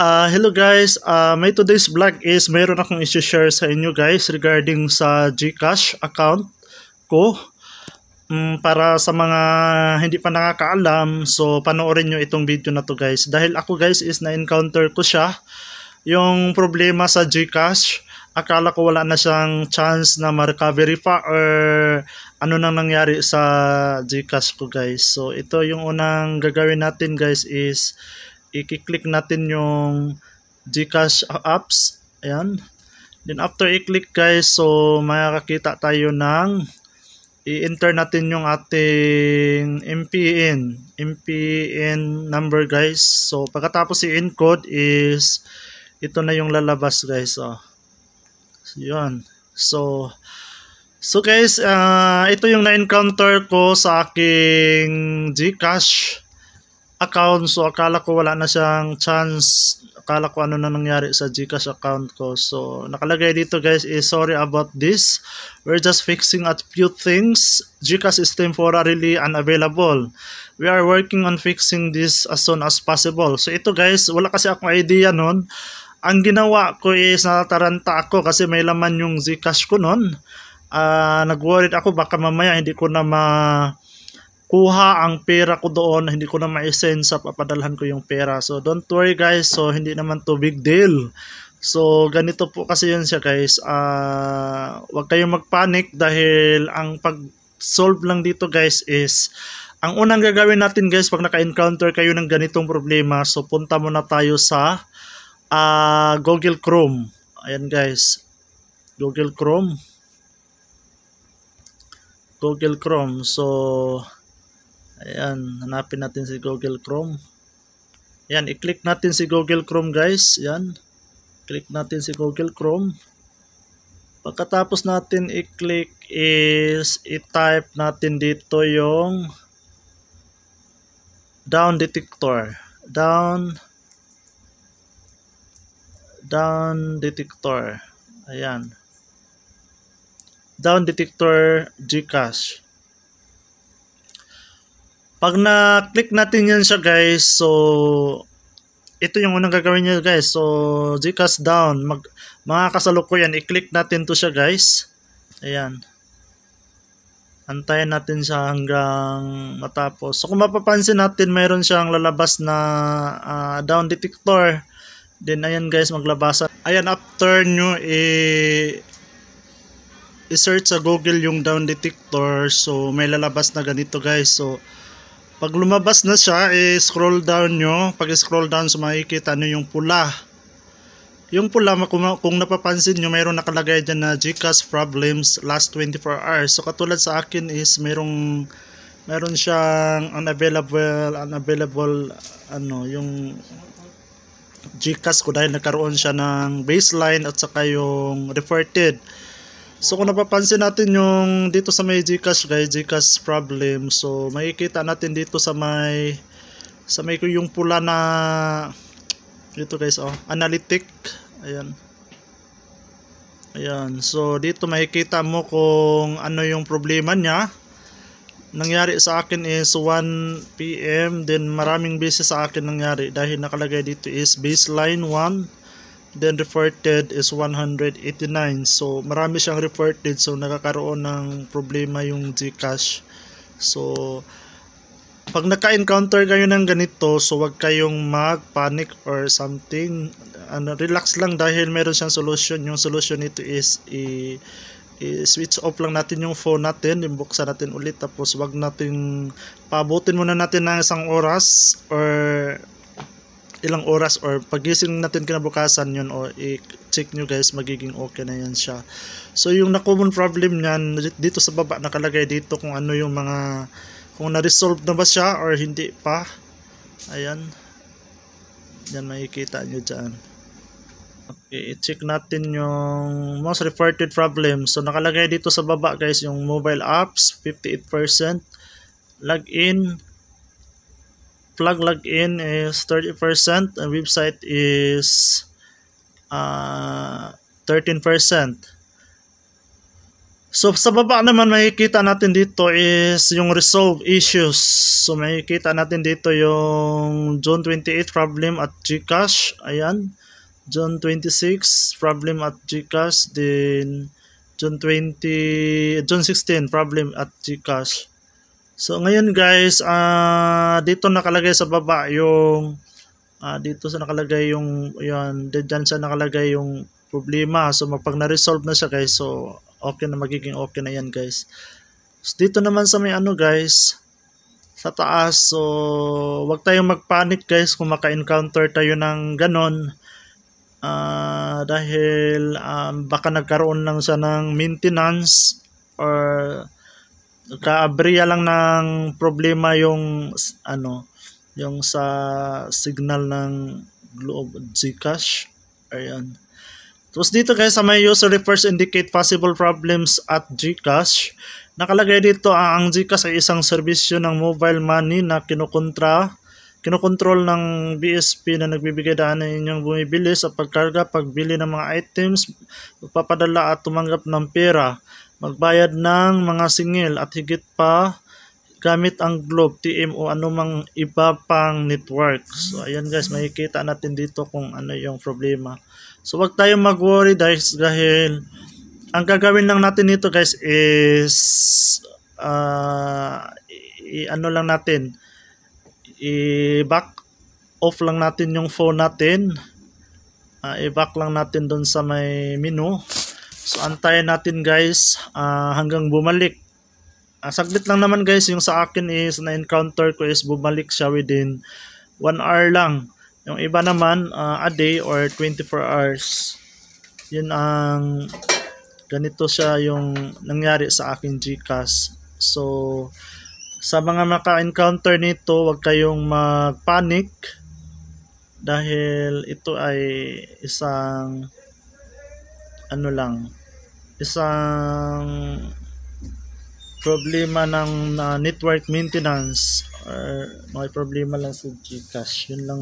Uh, hello guys, uh, ah, my today's vlog is mayroon akong isi-share sa inyo guys regarding sa GCash account ko. Um, para sa mga hindi pa nakakaalam, so panoorin nyo itong video na to guys. Dahil ako guys is na-encounter ko siya, yung problema sa GCash. Akala ko wala na siyang chance na ma-recovery pa or ano nang nangyari sa GCash ko guys. So ito yung unang gagawin natin guys is i-click natin yung Gcash apps. Ayan. Then after i-click guys, so makakita tayo ng i-enter natin yung ating MPN. MPN number guys. So pagkatapos i-encode is ito na yung lalabas guys. Oh. So, yun. So, so guys, uh, ito yung na-encounter ko sa aking Gcash account. So, akala ko wala na siyang chance. Akala ko ano na nangyari sa Gcash account ko. So, nakalagay dito guys is sorry about this. We're just fixing a few things. Gcash is temporarily unavailable. We are working on fixing this as soon as possible. So, ito guys, wala kasi akong idea nun. Ang ginawa ko is nataranta ako kasi may laman yung Gcash ko nun. Uh, nag-worried ako baka mamaya hindi ko na ma kuha ang pera ko doon, hindi ko na ma-send sa papadalhan ko yung pera. So don't worry guys, so hindi naman to big deal. So ganito po kasi yun siya guys. Uh, ah, wag kayong magpanic dahil ang pag-solve lang dito guys is ang unang gagawin natin guys pag naka-encounter kayo ng ganitong problema, so punta muna tayo sa uh, Google Chrome. Ayan guys. Google Chrome. Google Chrome. So Ayan, hanapin natin si Google Chrome. Ayan, i-click natin si Google Chrome guys. Ayan, click natin si Google Chrome. Pagkatapos natin i-click is i-type natin dito yung down detector. Down down detector. Ayan. Down detector Gcash. Pag na-click natin yan siya guys, so ito yung unang gagawin niya guys. So Gcash down, mag, mga kasalukuyan, i-click natin to siya guys. Ayan. Antayin natin siya hanggang matapos. So kung mapapansin natin, mayroon siyang lalabas na uh, down detector. Then ayan guys, maglabasa. Ayan, after nyo i- i-search sa Google yung down detector. So may lalabas na ganito guys. So pag lumabas na siya, i-scroll down nyo. Pag scroll down, so makikita nyo yung pula. Yung pula, kung, napapansin nyo, mayroong nakalagay dyan na Gcash problems last 24 hours. So katulad sa akin is mayroong meron siyang unavailable unavailable ano yung Gcash ko dahil nagkaroon siya ng baseline at saka yung reverted So kung napapansin natin yung dito sa may Gcash guys, Gcash problem. So makikita natin dito sa may sa may yung pula na dito guys oh, analytic. Ayan. Ayan. So dito makikita mo kung ano yung problema niya. Nangyari sa akin is 1 PM, then maraming beses sa akin nangyari dahil nakalagay dito is baseline 1 Then reverted is 189. So marami siyang reverted. So nakakaroon ng problema yung Gcash. So pag naka-encounter kayo ng ganito, so wag kayong mag-panic or something. Ano, relax lang dahil meron siyang solution. Yung solution nito is i, i switch off lang natin yung phone natin, yung natin ulit tapos wag natin pabutin muna natin ng isang oras or ilang oras or pagising natin kinabukasan yun o i-check nyo guys magiging okay na yan siya so yung na common problem nyan dito sa baba nakalagay dito kung ano yung mga kung na-resolve na ba siya or hindi pa ayan yan makikita nyo dyan okay i-check natin yung most reported problem so nakalagay dito sa baba guys yung mobile apps 58% login plug login is 30% and website is uh, 13%. So sa baba naman makikita natin dito is yung resolve issues. So makikita natin dito yung June 28 problem at Gcash. Ayan. June 26 problem at Gcash. Then June 20, June 16 problem at Gcash. So ngayon guys, uh, dito nakalagay sa baba yung uh, dito sa nakalagay yung yan, diyan sa nakalagay yung problema. So mapag na-resolve na siya guys. So okay na magiging okay na yan guys. So, dito naman sa may ano guys, sa taas. So wag tayong magpanic guys kung maka-encounter tayo ng ganon. Uh, dahil um, baka nagkaroon lang siya ng maintenance or kaabreya lang ng problema yung ano yung sa signal ng Globe Gcash ayan tapos dito guys sa may user refers indicate possible problems at Gcash nakalagay dito ah, ang Gcash ay isang serbisyo ng mobile money na kinukontra kinokontrol ng BSP na nagbibigay daan ng inyong bumibili sa pagkarga, pagbili ng mga items, papadala at tumanggap ng pera magbayad ng mga singil at higit pa gamit ang Globe, TM o anumang iba pang network. So ayan guys, makikita natin dito kung ano yung problema. So wag tayong mag-worry dahil, dahil ang gagawin lang natin nito guys is uh, ano lang natin i-back off lang natin yung phone natin. Uh, i-back lang natin doon sa may menu. So antayin natin guys uh, hanggang bumalik. Uh, saglit lang naman guys yung sa akin is na-encounter ko is bumalik siya within 1 hour lang. Yung iba naman uh, a day or 24 hours. Yun ang ganito siya yung nangyari sa akin GCash. So sa mga maka-encounter nito, wag kayong mag-panic dahil ito ay isang ano lang isang problema ng uh, network maintenance or may problema lang sa Gcash. Yun lang